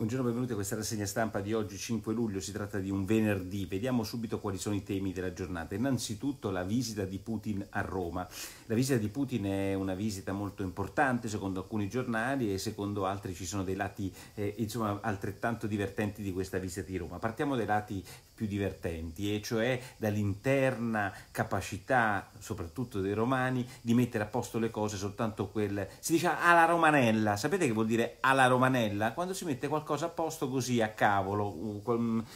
Buongiorno, benvenuti a questa rassegna stampa di oggi 5 luglio, si tratta di un venerdì, vediamo subito quali sono i temi della giornata. Innanzitutto la visita di Putin a Roma. La visita di Putin è una visita molto importante secondo alcuni giornali e secondo altri ci sono dei lati eh, insomma, altrettanto divertenti di questa visita di Roma. Partiamo dai lati più divertenti, e cioè dall'interna capacità, soprattutto dei romani, di mettere a posto le cose soltanto quel... Si dice alla romanella, sapete che vuol dire alla romanella? Quando si mette qualcosa a posto così a cavolo,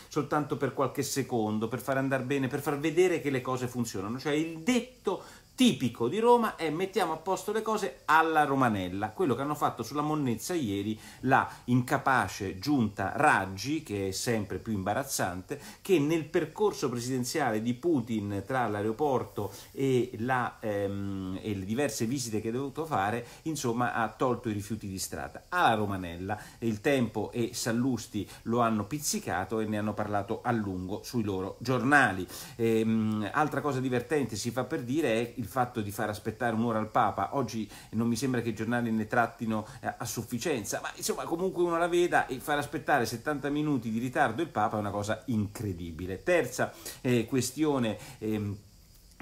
soltanto per qualche secondo, per far andare bene, per far vedere che le cose funzionano, cioè il detto tipico di Roma è mettiamo a posto le cose alla romanella, quello che hanno fatto sulla monnezza ieri la incapace giunta Raggi, che è sempre più imbarazzante, che nel percorso presidenziale di Putin tra l'aeroporto e, la, ehm, e le diverse visite che ha dovuto fare, insomma ha tolto i rifiuti di strada alla romanella, il tempo e Sallusti lo hanno pizzicato e ne hanno parlato a lungo sui loro giornali. Ehm, altra cosa divertente si fa per dire è il fatto di far aspettare un'ora al Papa, oggi non mi sembra che i giornali ne trattino eh, a sufficienza, ma insomma comunque uno la veda e far aspettare 70 minuti di ritardo il Papa è una cosa incredibile. Terza eh, questione. Eh,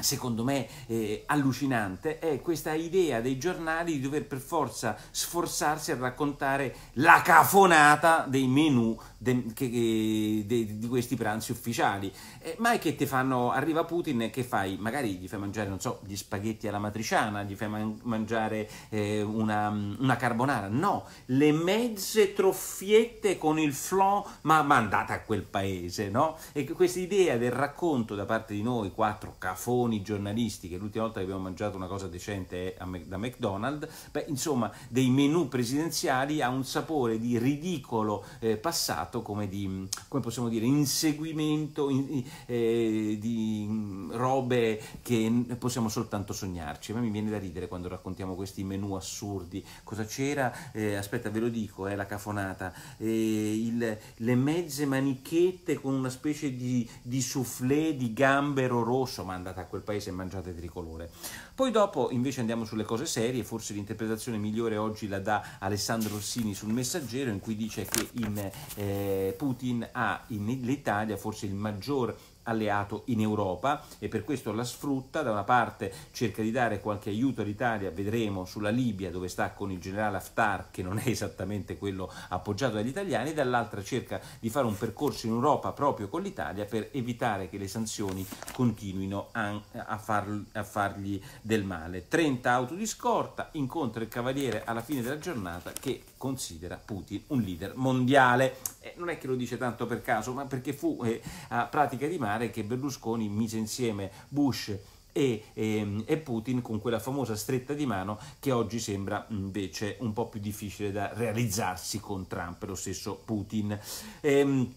secondo me eh, allucinante è questa idea dei giornali di dover per forza sforzarsi a raccontare la cafonata dei menu di questi pranzi ufficiali eh, ma che ti fanno arriva Putin e che fai magari gli fai mangiare non so gli spaghetti alla matriciana gli fai man- mangiare eh, una, una, carbonara no le mezze troffiette con il flan ma mandate a quel paese no e questa idea del racconto da parte di noi quattro cafoni con i giornalisti, che l'ultima volta che abbiamo mangiato una cosa decente è da McDonald's, beh, insomma, dei menù presidenziali ha un sapore di ridicolo eh, passato, come di, come possiamo dire, inseguimento in, eh, di mm, robe che possiamo soltanto sognarci. A me mi viene da ridere quando raccontiamo questi menù assurdi. Cosa c'era? Eh, aspetta, ve lo dico, è eh, la cafonata. Eh, il, le mezze manichette con una specie di, di soufflé di gambero rosso, ma andata a quel paese mangiate tricolore. Poi dopo invece andiamo sulle cose serie, forse l'interpretazione migliore oggi la dà Alessandro Rossini sul Messaggero in cui dice che in, eh, Putin ha in l'Italia forse il maggior alleato in Europa e per questo la sfrutta, da una parte cerca di dare qualche aiuto all'Italia, vedremo sulla Libia dove sta con il generale Haftar che non è esattamente quello appoggiato dagli italiani, e dall'altra cerca di fare un percorso in Europa proprio con l'Italia per evitare che le sanzioni continuino a, a, far, a fargli del male. 30 auto di scorta, incontra il cavaliere alla fine della giornata che considera Putin un leader mondiale. Eh, non è che lo dice tanto per caso, ma perché fu eh, a pratica di mare immaginare che Berlusconi mise insieme Bush e, e, ehm, e, Putin con quella famosa stretta di mano che oggi sembra invece un po' più difficile da realizzarsi con Trump e lo stesso Putin. Ehm,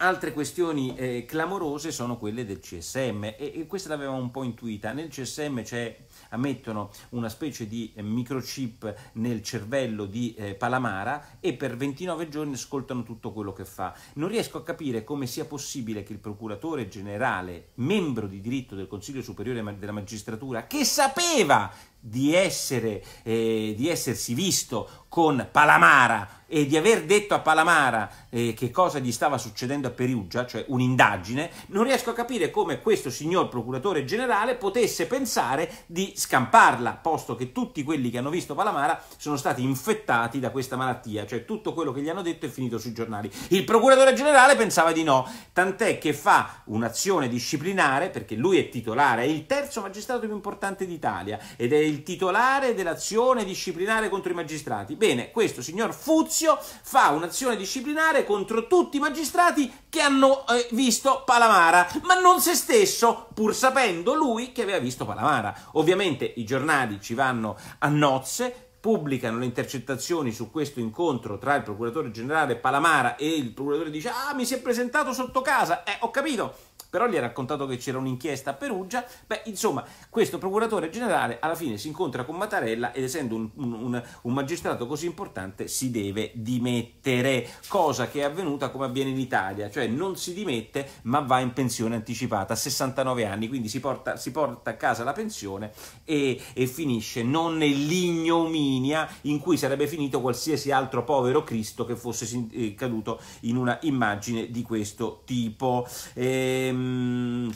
Altre questioni eh, clamorose sono quelle del CSM e, e questa l'avevamo un po' intuita. Nel CSM ammettono una specie di eh, microchip nel cervello di eh, Palamara e per 29 giorni ascoltano tutto quello che fa. Non riesco a capire come sia possibile che il procuratore generale, membro di diritto del Consiglio Superiore della Magistratura, che sapeva di, essere, eh, di essersi visto con Palamara e di aver detto a Palamara eh, che cosa gli stava succedendo a Perugia, cioè un'indagine, non riesco a capire come questo signor procuratore generale potesse pensare di scamparla, posto che tutti quelli che hanno visto Palamara sono stati infettati da questa malattia, cioè tutto quello che gli hanno detto è finito sui giornali. Il procuratore generale pensava di no, tant'è che fa un'azione disciplinare, perché lui è titolare, è il terzo magistrato più importante d'Italia ed è il il titolare dell'azione disciplinare contro i magistrati. Bene, questo signor Fuzio fa un'azione disciplinare contro tutti i magistrati che hanno eh, visto Palamara, ma non se stesso, pur sapendo lui che aveva visto Palamara. Ovviamente i giornali ci vanno a nozze, pubblicano le intercettazioni su questo incontro tra il procuratore generale Palamara e il procuratore dice ah mi si è presentato sotto casa, eh ho capito, però gli ha raccontato che c'era un'inchiesta a Perugia, beh insomma questo procuratore generale alla fine si incontra con Mattarella ed essendo un, un, un, un magistrato così importante si deve dimettere, cosa che è avvenuta come avviene in Italia, cioè non si dimette ma va in pensione anticipata a 69 anni, quindi si porta, si porta a casa la pensione e, e finisce non nell'ignominia ignominia in cui sarebbe finito qualsiasi altro povero Cristo che fosse eh, caduto in una immagine di questo tipo. Ehm,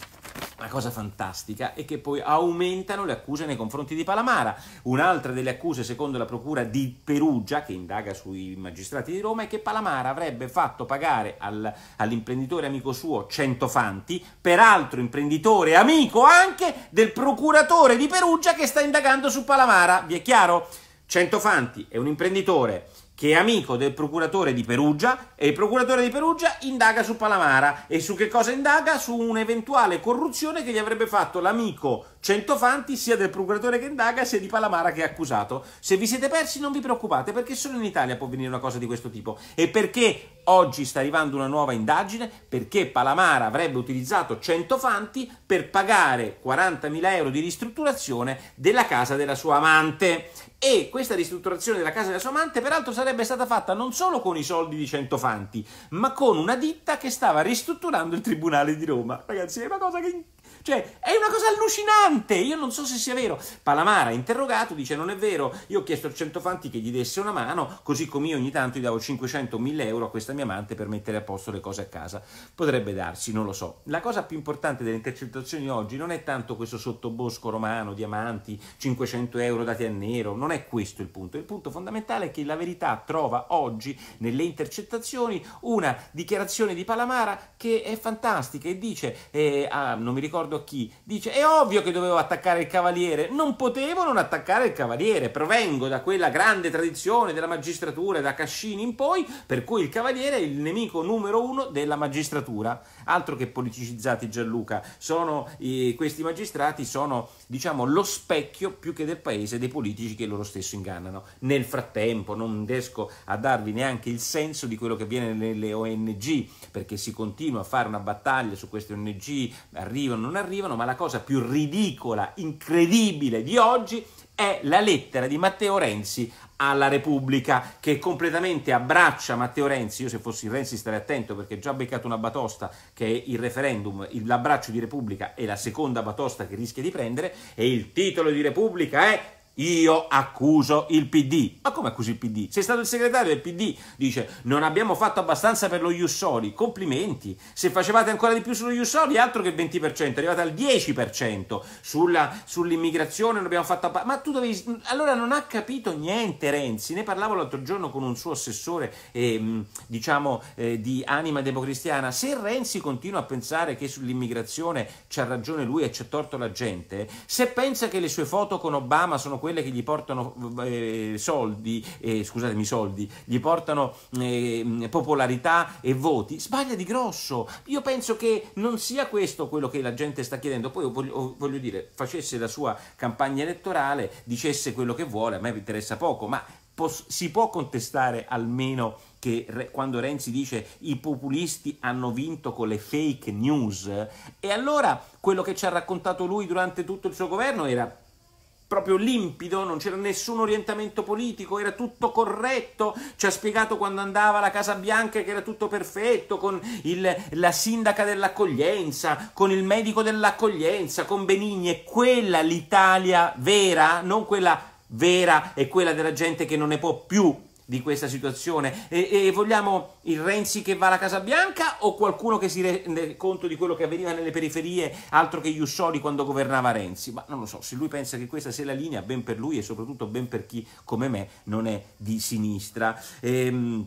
una cosa fantastica è che poi aumentano le accuse nei confronti di Palamara. Un'altra delle accuse, secondo la Procura di Perugia, che indaga sui magistrati di Roma, è che Palamara avrebbe fatto pagare al, all'imprenditore amico suo 100 fanti, peraltro imprenditore amico anche del procuratore di Perugia che sta indagando su Palamara. Vi è chiaro? Centofanti è un imprenditore che è amico del procuratore di Perugia e il procuratore di Perugia indaga su Palamara e su che cosa indaga? Su un'eventuale corruzione che gli avrebbe fatto l'amico 100 fanti sia del procuratore che indaga sia di Palamara che è accusato. Se vi siete persi non vi preoccupate perché solo in Italia può venire una cosa di questo tipo e perché oggi sta arrivando una nuova indagine perché Palamara avrebbe utilizzato 100 fanti per pagare 40.000 euro di ristrutturazione della casa della sua amante. E questa ristrutturazione della casa della sua amante, peraltro, sarebbe stata fatta non solo con i soldi di Centofanti, ma con una ditta che stava ristrutturando il Tribunale di Roma. Ragazzi, è una cosa che cioè, è una cosa allucinante, io non so se sia vero. Palamara, interrogato, dice non è vero, io ho chiesto a Centofanti che gli desse una mano, così come io ogni tanto gli davo 500 1000 euro a questa mia amante per mettere a posto le cose a casa. Potrebbe darsi, non lo so. La cosa più importante delle intercettazioni oggi non è tanto questo sottobosco romano, diamanti, 500 euro dati a nero, non è questo il punto. Il punto fondamentale è che la verità trova oggi nelle intercettazioni una dichiarazione di Palamara che è fantastica e dice, eh, ah, non mi ricordo ricordo chi, dice è ovvio che dovevo attaccare il cavaliere, non potevo non attaccare il cavaliere, provengo da quella grande tradizione della magistratura da Cascini in poi, per cui il cavaliere è il nemico numero uno della magistratura. Altro che politicizzati Gianluca, sono, eh, questi magistrati sono diciamo, lo specchio più che del paese dei politici che loro stesso ingannano. Nel frattempo non riesco a darvi neanche il senso di quello che avviene nelle ONG, perché si continua a fare una battaglia su queste ONG, arrivano o non arrivano, ma la cosa più ridicola, incredibile di oggi è la lettera di Matteo Renzi alla Repubblica che completamente abbraccia Matteo Renzi, io se fossi Renzi starei attento perché ho già beccato una batosta che è il referendum, l'abbraccio di Repubblica e la seconda batosta che rischia di prendere e il titolo di Repubblica è io accuso il PD. Ma come accusi il PD? Sei stato il segretario del PD. Dice, non abbiamo fatto abbastanza per lo Jussoli. Complimenti. Se facevate ancora di più sullo Jussoli, altro che il 20%, arrivate al 10%. Sulla, sull'immigrazione non abbiamo fatto... abbastanza. Ma tu dovevi... Allora non ha capito niente Renzi. Ne parlavo l'altro giorno con un suo assessore, eh, diciamo, eh, di anima democristiana. Se Renzi continua a pensare che sull'immigrazione c'ha ragione lui e c'è torto la gente, se pensa che le sue foto con Obama sono quelle che gli portano eh, soldi, eh, scusatemi soldi, gli portano eh, popolarità e voti, sbaglia di grosso. Io penso che non sia questo quello che la gente sta chiedendo. Poi voglio, oh, voglio dire, facesse la sua campagna elettorale, dicesse quello che vuole, a me interessa poco, ma si può contestare almeno che re, quando Renzi dice i populisti hanno vinto con le fake news e allora quello che ci ha raccontato lui durante tutto il suo governo era proprio limpido, non c'era nessun orientamento politico, era tutto corretto. Ci ha spiegato quando andava alla Casa Bianca che era tutto perfetto, con il, la sindaca dell'accoglienza, con il medico dell'accoglienza, con Benigni. È quella l'Italia vera, non quella vera e quella della gente che non ne può più di questa situazione? E, e, vogliamo il Renzi che va alla Casa Bianca o qualcuno che si rende conto di quello che avveniva nelle periferie, altro che Jussoli quando governava Renzi? Ma non lo so, se lui pensa che questa sia la linea, ben per lui e soprattutto ben per chi come me non è di sinistra. Ehm,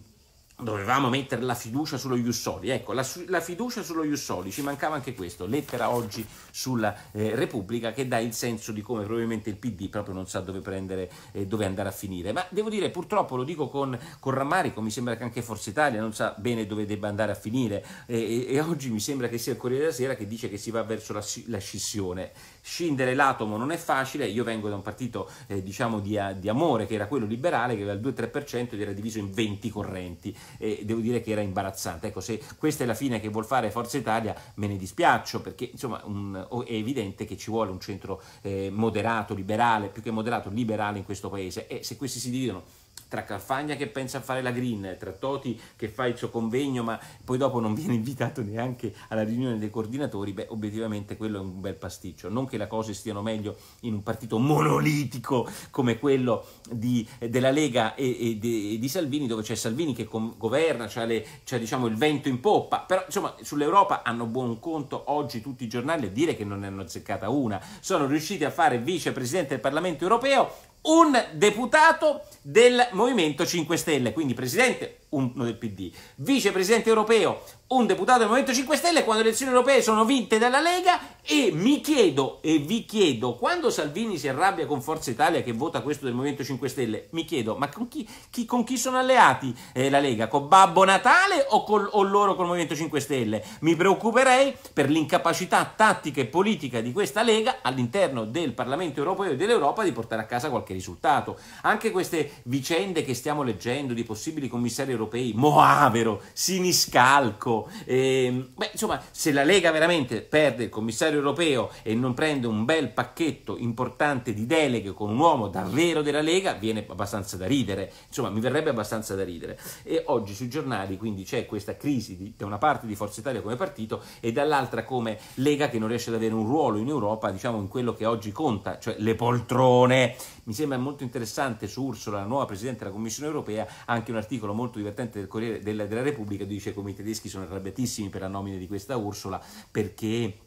dovevamo mettere la fiducia sullo Jussoli. Ecco, la, la, fiducia sullo Jussoli, ci mancava anche questo, lettera oggi sulla eh, Repubblica che dà il senso di come probabilmente il PD proprio non sa dove prendere, eh, dove andare a finire. Ma devo dire, purtroppo, lo dico con, con, rammarico, mi sembra che anche Forza Italia non sa bene dove debba andare a finire e, e, e oggi mi sembra che sia il Corriere della Sera che dice che si va verso la, la scissione scindere l'atomo non è facile, io vengo da un partito eh, diciamo di, eh, di, amore che era quello liberale che aveva il 2-3% ed era diviso in 20 correnti e devo dire che era imbarazzante, ecco se questa è la fine che vuol fare Forza Italia me ne dispiaccio perché insomma un, è evidente che ci vuole un centro eh, moderato, liberale, più che moderato, liberale in questo paese e se questi si dividono tra Carfagna che pensa a fare la green, tra Toti che fa il suo convegno ma poi dopo non viene invitato neanche alla riunione dei coordinatori, beh obiettivamente quello è un bel pasticcio, non che le cose stiano meglio in un partito monolitico come quello di, eh, della Lega e, e di, di, Salvini dove c'è Salvini che com- governa, c'è, le, c'è diciamo il vento in poppa, però insomma sull'Europa hanno buon conto oggi tutti i giornali a dire che non ne hanno azzeccata una, sono riusciti a fare vicepresidente del Parlamento europeo un deputato del Movimento 5 Stelle, quindi presidente uno del PD, vicepresidente europeo, un deputato del Movimento 5 Stelle, quando le elezioni europee sono vinte dalla Lega e mi chiedo e vi chiedo, quando Salvini si arrabbia con Forza Italia che vota questo del Movimento 5 Stelle, mi chiedo, ma con chi, chi, con chi sono alleati eh, la Lega? Con Babbo Natale o, col, o loro col Movimento 5 Stelle? Mi preoccuperei per l'incapacità tattica e politica di questa Lega all'interno del Parlamento europeo e dell'Europa di portare a casa qualche risultato. Anche queste vicende che stiamo leggendo di possibili commissari europei, Moavero, Siniscalco. Ehm, beh, insomma, se la Lega veramente perde il commissario europeo e non prende un bel pacchetto importante di deleghe con un uomo davvero della Lega, viene abbastanza da ridere. Insomma, mi verrebbe abbastanza da ridere. E oggi sui giornali quindi c'è questa crisi di, da una parte di Forza Italia come partito e dall'altra come Lega che non riesce ad avere un ruolo in Europa, diciamo in quello che oggi conta, cioè le poltrone. Mi sembra molto interessante su Ursula, la nuova Presidente della Commissione europea, anche un articolo molto di divertente del Corriere della, della Repubblica dice come i tedeschi sono arrabbiatissimi per la nomina di questa Ursula perché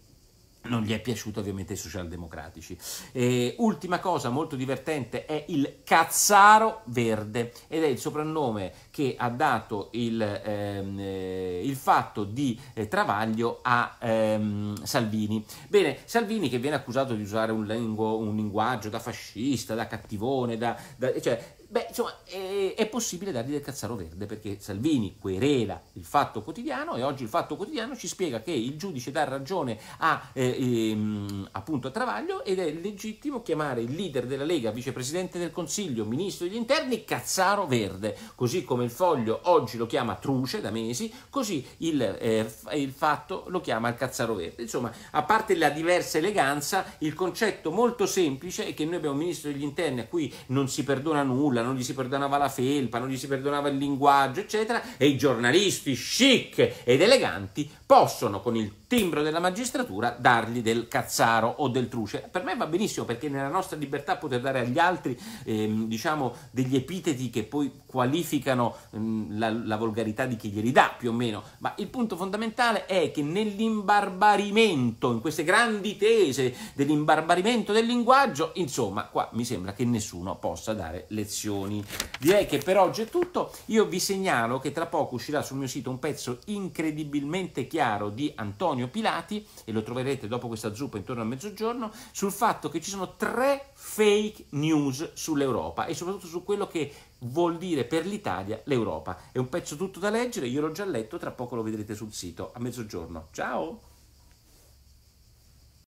non gli è piaciuto ovviamente ai socialdemocratici. E, ultima cosa molto divertente è il Cazzaro Verde ed è il soprannome che ha dato il, ehm, eh, il fatto di eh, Travaglio a ehm, Salvini. Bene, Salvini che viene accusato di usare un, lingu- un linguaggio da fascista, da cattivone, da, da, cioè, Beh, insomma, è, è, possibile dargli del cazzaro verde perché Salvini querela il fatto quotidiano e oggi il fatto quotidiano ci spiega che il giudice dà ragione a, eh, ehm, appunto a Travaglio ed è legittimo chiamare il leader della Lega, vicepresidente del Consiglio, ministro degli interni, cazzaro verde, così come il foglio oggi lo chiama truce da mesi, così il, eh, il fatto lo chiama il cazzaro verde. Insomma, a parte la diversa eleganza, il concetto molto semplice è che noi abbiamo un ministro degli interni a cui non si perdona nulla, nulla, non gli si perdonava la felpa, non gli si perdonava il linguaggio, eccetera, e i giornalisti chic ed eleganti possono con il timbro della magistratura dargli del cazzaro o del truce. Per me va benissimo perché nella nostra libertà poter dare agli altri ehm, diciamo, degli epiteti che poi qualificano ehm, la, la volgarità di chi glieli dà più o meno, ma il punto fondamentale è che nell'imbarbarimento, in queste grandi tese dell'imbarbarimento del linguaggio, insomma, qua mi sembra che nessuno possa dare lezioni versioni. Direi che per oggi è tutto, io vi segnalo che tra poco uscirà sul mio sito un pezzo incredibilmente chiaro di Antonio Pilati, e lo troverete dopo questa zuppa intorno a mezzogiorno, sul fatto che ci sono tre fake news sull'Europa e soprattutto su quello che vuol dire per l'Italia l'Europa. È un pezzo tutto da leggere, io l'ho già letto, tra poco lo vedrete sul sito a mezzogiorno. Ciao!